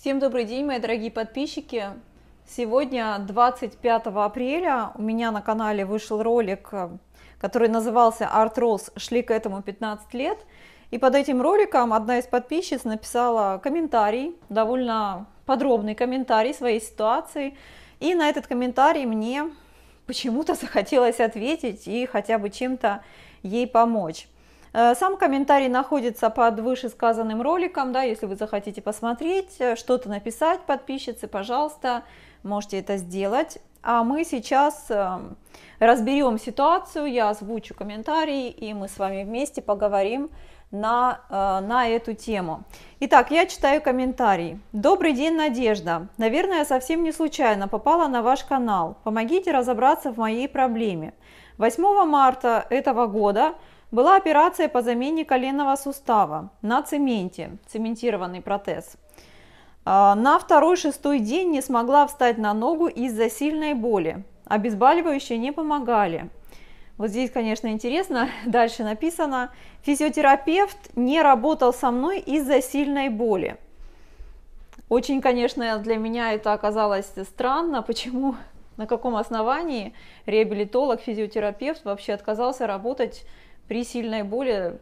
Всем добрый день, мои дорогие подписчики! Сегодня, 25 апреля, у меня на канале вышел ролик, э, который назывался «Арт Роллс. Шли к этому 15 лет». И под этим роликом одна из подписчиц написала комментарий, довольно подробный комментарий своей ситуации. И на этот комментарий мне почему-то захотелось ответить и хотя бы чем-то ей помочь. Э, сам комментарий находится под вышесказанным роликом, да, если вы захотите посмотреть, э, что-то написать подписчицы, пожалуйста, можете это сделать. А мы сейчас эм, разберем ситуацию, я озвучу комментарии, и мы с вами вместе поговорим на, э, на эту тему. Итак, я читаю комментарий. Добрый день, Надежда. Наверное, совсем не случайно попала на ваш канал. Помогите разобраться в моей проблеме. 8 марта этого года – была операция по замене коленного сустава на цементе, цементированный протез. А, на второй-шестой день не смогла встать на ногу из-за сильной боли. Обезболивающие не помогали. Вот здесь, конечно, интересно, дальше написано, физиотерапевт не работал со мной из-за сильной боли. Очень, конечно, для меня это оказалось странно, почему, на каком основании реабилитолог, физиотерапевт вообще отказался работать при сильной боли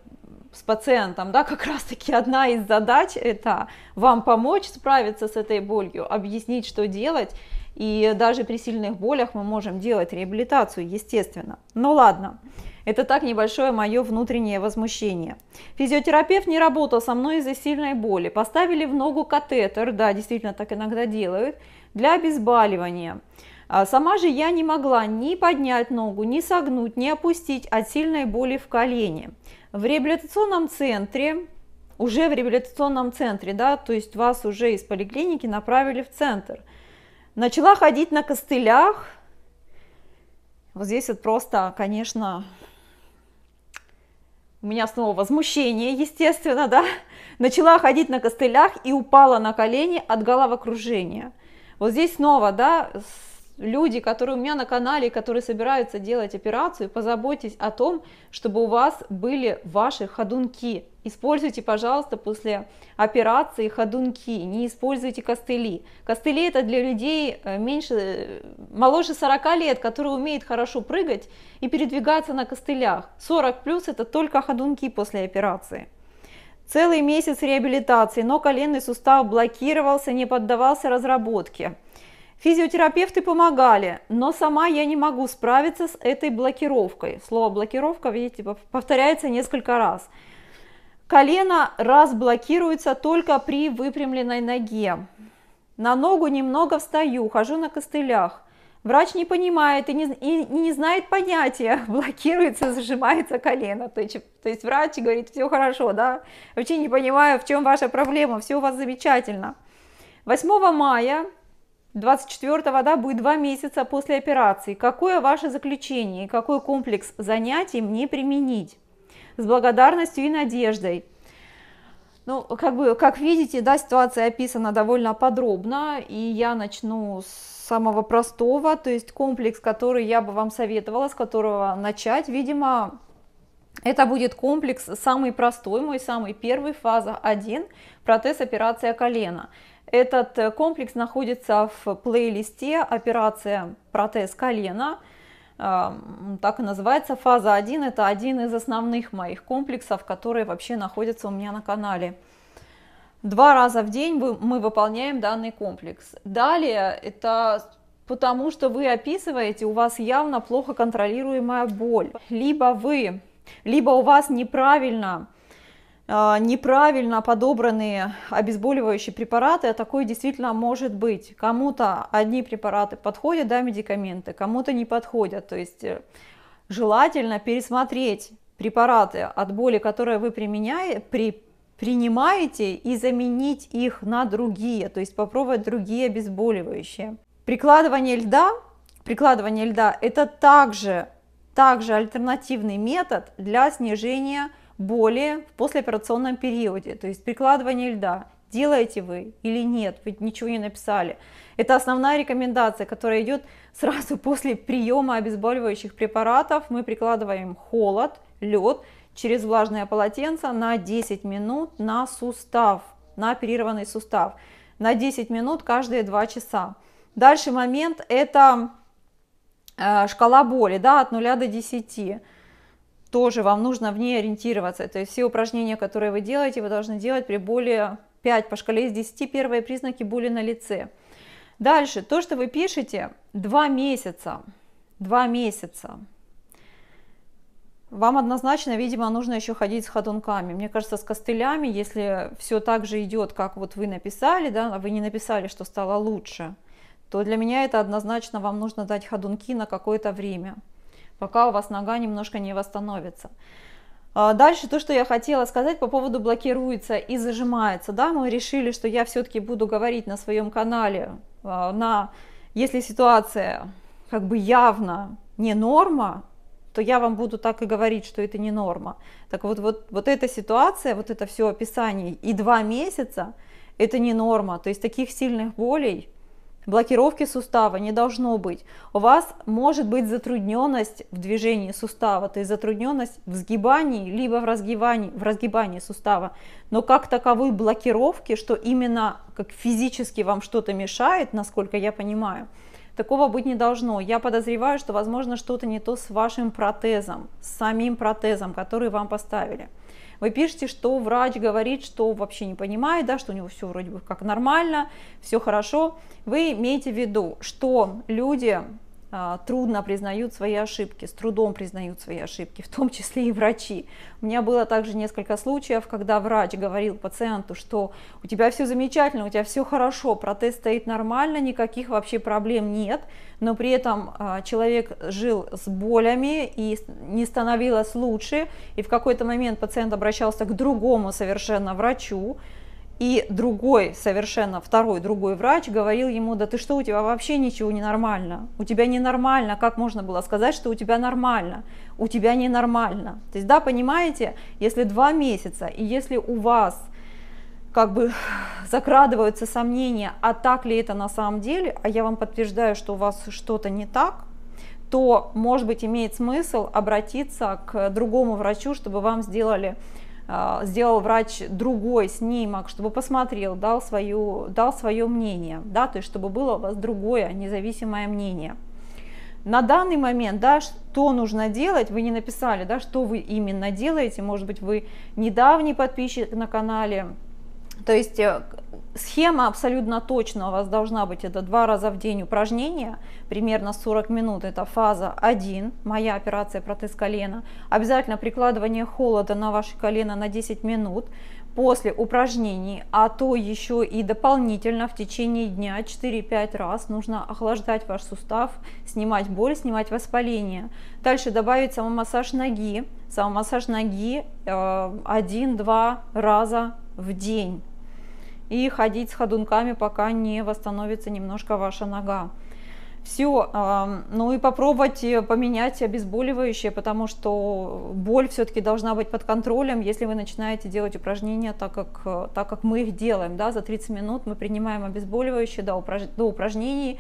с пациентом, да, как раз-таки одна из задач это вам помочь справиться с этой болью, объяснить, что делать, и даже при сильных болях мы можем делать реабилитацию, естественно. Но ну ладно, это так небольшое мое внутреннее возмущение. Физиотерапевт не работал со мной из-за сильной боли. Поставили в ногу катетер, да, действительно так иногда делают, для обезболивания. А сама же я не могла ни поднять ногу, ни согнуть, ни опустить от сильной боли в колене. В реабилитационном центре уже в реабилитационном центре, да, то есть вас уже из поликлиники направили в центр. Начала ходить на костылях. Вот здесь вот просто, конечно, у меня снова возмущение, естественно, да. Начала ходить на костылях и упала на колени от головокружения. Вот здесь снова, да, люди, которые у меня на канале, которые собираются делать операцию, позаботьтесь о том, чтобы у вас были ваши ходунки. Используйте, пожалуйста, после операции ходунки, не используйте костыли. Костыли это для людей э, меньше, э, моложе 40 лет, которые умеют хорошо прыгать и передвигаться на костылях. 40 плюс это только ходунки после операции. Целый месяц реабилитации, но коленный сустав блокировался, не поддавался разработке. Физиотерапевты помогали, но сама я не могу справиться с этой блокировкой. Слово блокировка, видите, повторяется несколько раз. Колено разблокируется только при выпрямленной ноге. На ногу немного встаю, хожу на костылях. Врач не понимает и не, и не знает понятия, блокируется, зажимается колено. То есть, то есть врач говорит, все хорошо, да? Вообще не понимаю, в чем ваша проблема, все у вас замечательно. 8 мая 24 да, будет два месяца после операции. Какое ваше заключение какой комплекс занятий мне применить? С благодарностью и надеждой. Ну, как бы, как видите, да, ситуация описана довольно подробно, и я начну с самого простого, то есть комплекс, который я бы вам советовала, с которого начать, видимо, это будет комплекс самый простой, мой самый первый, фаза 1, протез операция колена. Этот э, комплекс находится в плейлисте «Операция протез колена». Эм, так и называется фаза 1. Это один из основных моих комплексов, которые вообще находятся у меня на канале. Два раза в день мы выполняем данный комплекс. Далее это потому, что вы описываете, у вас явно плохо контролируемая боль. Либо вы, либо у вас неправильно а, неправильно подобранные обезболивающие препараты, а такое действительно может быть. Кому-то одни препараты подходят, да, медикаменты, кому-то не подходят. То есть э, желательно пересмотреть препараты от боли, которые вы применяете, при, принимаете, и заменить их на другие, то есть попробовать другие обезболивающие. Прикладывание льда, прикладывание льда – это также, также альтернативный метод для снижения боли в послеоперационном периоде, то есть прикладывание льда, делаете вы или нет, вы ничего не написали. Это основная рекомендация, которая идет сразу после приема обезболивающих препаратов. Мы прикладываем холод, лед через влажное полотенце на 10 минут на сустав, на оперированный сустав, на 10 минут каждые 2 часа. Дальше момент это э, шкала боли да, от 0 до 10 тоже вам нужно в ней ориентироваться. То есть все упражнения, которые вы делаете, вы должны делать при более 5 по шкале из 10 первые признаки боли на лице. Дальше, то, что вы пишете, 2 месяца, 2 месяца. Вам однозначно, видимо, нужно еще ходить с ходунками. Мне кажется, с костылями, если все так же идет, как вот вы написали, да, вы не написали, что стало лучше, то для меня это однозначно вам нужно дать ходунки на какое-то время пока у вас нога немножко не восстановится. А, дальше то, что я хотела сказать по поводу блокируется и зажимается. Да, мы решили, что я все-таки буду говорить на своем канале, а, на, если ситуация как бы явно не норма, то я вам буду так и говорить, что это не норма. Так вот, вот, вот эта ситуация, вот это все описание и два месяца, это не норма. То есть таких сильных болей блокировки сустава не должно быть. У вас может быть затрудненность в движении сустава, то есть затрудненность в сгибании, либо в разгибании, в разгибании сустава. Но как таковой блокировки, что именно как физически вам что-то мешает, насколько я понимаю, Такого быть не должно. Я подозреваю, что, возможно, что-то не то с вашим протезом, с самим протезом, который вам поставили. Вы пишете, что врач говорит, что вообще не понимает, да, что у него все вроде бы как нормально, все хорошо. Вы имеете в виду, что люди а, трудно признают свои ошибки, с трудом признают свои ошибки, в том числе и врачи. У меня было также несколько случаев, когда врач говорил пациенту, что у тебя все замечательно, у тебя все хорошо, протез стоит нормально, никаких вообще проблем нет, но при этом а, человек жил с болями и не становилось лучше, и в какой-то момент пациент обращался к другому совершенно врачу, и другой, совершенно второй, другой врач говорил ему, да ты что, у тебя вообще ничего не нормально, у тебя не нормально, как можно было сказать, что у тебя нормально, у тебя не нормально. То есть, да, понимаете, если два месяца, и если у вас как бы закрадываются сомнения, а так ли это на самом деле, а я вам подтверждаю, что у вас что-то не так, то, может быть, имеет смысл обратиться к другому врачу, чтобы вам сделали а, сделал врач другой снимок, чтобы посмотрел, дал, свою, дал свое мнение, да, то есть чтобы было у вас другое а независимое мнение. На данный момент, да, что нужно делать, вы не написали, да, что вы именно делаете, может быть, вы недавний подписчик на канале, то есть э, схема абсолютно точно у вас должна быть. Это два раза в день упражнения, примерно 40 минут. Это фаза 1, моя операция протез колена. Обязательно прикладывание холода на ваше колено на 10 минут после упражнений, а то еще и дополнительно в течение дня 4-5 раз нужно охлаждать ваш сустав, снимать боль, снимать воспаление. Дальше добавить самомассаж ноги. Самомассаж ноги 1-2 э, раза в день. И ходить с ходунками, пока не восстановится немножко ваша нога. Все, а, ну и попробовать э, поменять обезболивающее, потому что боль все-таки должна быть под контролем, если вы начинаете делать упражнения так, как, э, так как мы их делаем. Да? За 30 минут мы принимаем обезболивающее до, упраж... до упражнений,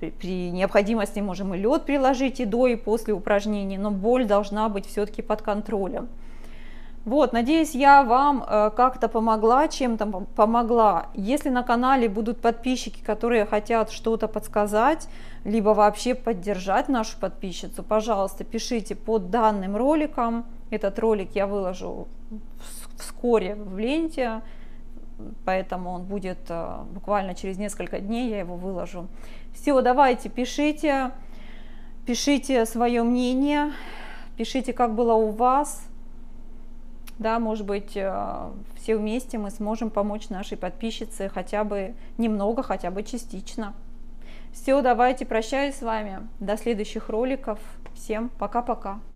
при, при необходимости можем и лед приложить и до, и после упражнений, но боль должна быть все-таки под контролем. Вот, надеюсь, я вам э, как-то помогла, чем-то помогла. Если на канале будут подписчики, которые хотят что-то подсказать, либо вообще поддержать нашу подписчицу, пожалуйста, пишите под данным роликом. Этот ролик я выложу вскоре в ленте, поэтому он будет э, буквально через несколько дней, я его выложу. Все, давайте, пишите, пишите свое мнение, пишите, как было у вас, да, может быть, э, все вместе мы сможем помочь нашей подписчице хотя бы немного, хотя бы частично. Все, давайте прощаюсь с вами. До следующих роликов. Всем пока-пока.